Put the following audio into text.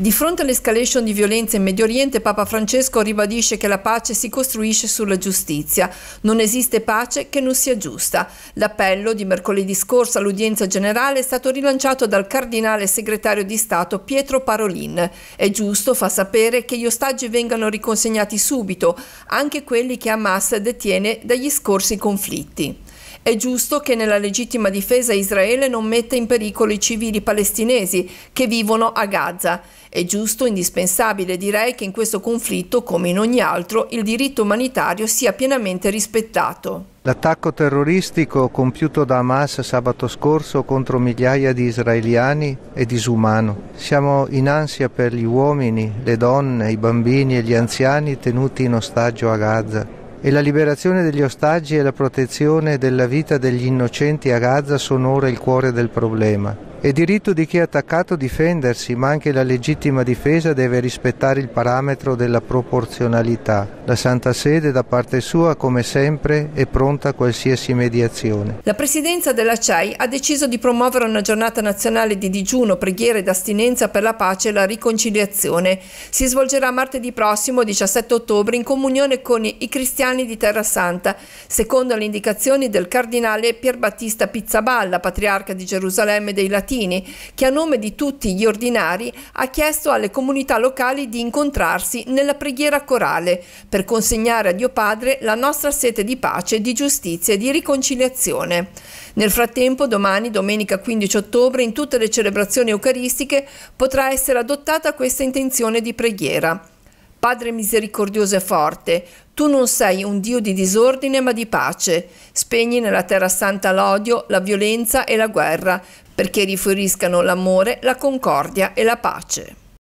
Di fronte all'escalation di violenza in Medio Oriente, Papa Francesco ribadisce che la pace si costruisce sulla giustizia. Non esiste pace che non sia giusta. L'appello di mercoledì scorso all'udienza generale è stato rilanciato dal cardinale segretario di Stato Pietro Parolin. È giusto, fa sapere, che gli ostaggi vengano riconsegnati subito, anche quelli che Hamas detiene dagli scorsi conflitti. È giusto che nella legittima difesa Israele non metta in pericolo i civili palestinesi che vivono a Gaza. È giusto, indispensabile direi che in questo conflitto, come in ogni altro, il diritto umanitario sia pienamente rispettato. L'attacco terroristico compiuto da Hamas sabato scorso contro migliaia di israeliani è disumano. Siamo in ansia per gli uomini, le donne, i bambini e gli anziani tenuti in ostaggio a Gaza e la liberazione degli ostaggi e la protezione della vita degli innocenti a Gaza sono ora il cuore del problema. È diritto di chi è attaccato difendersi, ma anche la legittima difesa deve rispettare il parametro della proporzionalità. La Santa Sede da parte sua, come sempre, è pronta a qualsiasi mediazione. La presidenza della CEI ha deciso di promuovere una giornata nazionale di digiuno, preghiera ed astinenza per la pace e la riconciliazione. Si svolgerà martedì prossimo, 17 ottobre, in comunione con i cristiani di Terra Santa, secondo le indicazioni del cardinale Pierbattista Pizzaballa, patriarca di Gerusalemme dei Latini Martini, che a nome di tutti gli ordinari ha chiesto alle comunità locali di incontrarsi nella preghiera corale per consegnare a Dio Padre la nostra sete di pace, di giustizia e di riconciliazione. Nel frattempo, domani, domenica 15 ottobre, in tutte le celebrazioni eucaristiche potrà essere adottata questa intenzione di preghiera. Padre misericordioso e forte, tu non sei un Dio di disordine ma di pace. Spegni nella terra santa l'odio, la violenza e la guerra, perché rifioriscano l'amore, la concordia e la pace.